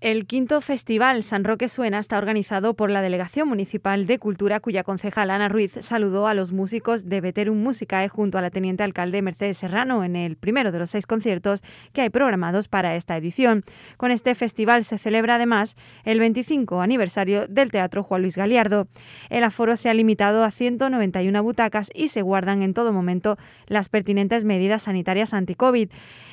El quinto festival San Roque Suena está organizado por la Delegación Municipal de Cultura, cuya concejal Ana Ruiz saludó a los músicos de Veterum Musicae junto a la teniente alcalde Mercedes Serrano en el primero de los seis conciertos que hay programados para esta edición. Con este festival se celebra además el 25 aniversario del Teatro Juan Luis Galiardo. El aforo se ha limitado a 191 butacas y se guardan en todo momento las pertinentes medidas sanitarias anti-COVID.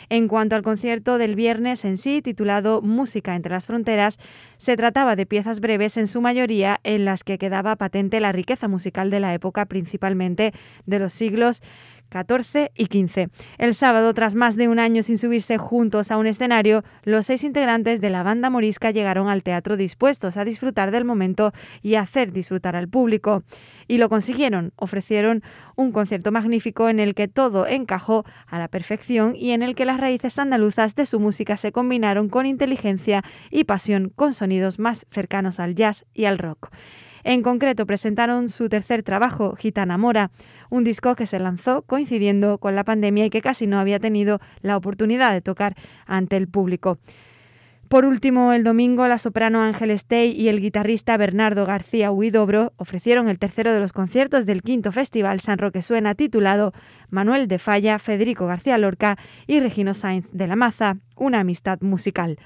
En cuanto al concierto del viernes en sí, titulado Música entre las fronteras, se trataba de piezas breves en su mayoría en las que quedaba patente la riqueza musical de la época, principalmente de los siglos 14 y 15. El sábado, tras más de un año sin subirse juntos a un escenario, los seis integrantes de la banda morisca llegaron al teatro dispuestos a disfrutar del momento y hacer disfrutar al público. Y lo consiguieron, ofrecieron un concierto magnífico en el que todo encajó a la perfección y en el que las raíces andaluzas de su música se combinaron con inteligencia y pasión con sonidos más cercanos al jazz y al rock. En concreto, presentaron su tercer trabajo, Gitana Mora, un disco que se lanzó coincidiendo con la pandemia y que casi no había tenido la oportunidad de tocar ante el público. Por último, el domingo, la soprano Ángel Stay y el guitarrista Bernardo García Huidobro ofrecieron el tercero de los conciertos del quinto Festival San Roque Suena titulado Manuel de Falla, Federico García Lorca y Regino Sainz de la Maza, una amistad musical.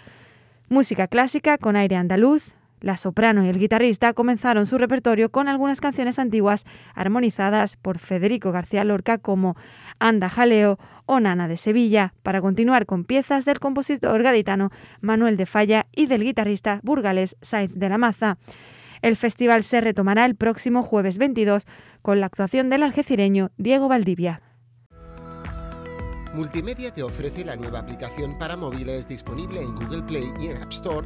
Música clásica con aire andaluz, la soprano y el guitarrista comenzaron su repertorio con algunas canciones antiguas armonizadas por Federico García Lorca como Anda Jaleo o Nana de Sevilla, para continuar con piezas del compositor gaditano Manuel de Falla y del guitarrista burgalés Saiz de la Maza. El festival se retomará el próximo jueves 22 con la actuación del algecireño Diego Valdivia. Multimedia te ofrece la nueva aplicación para móviles disponible en Google Play y en App Store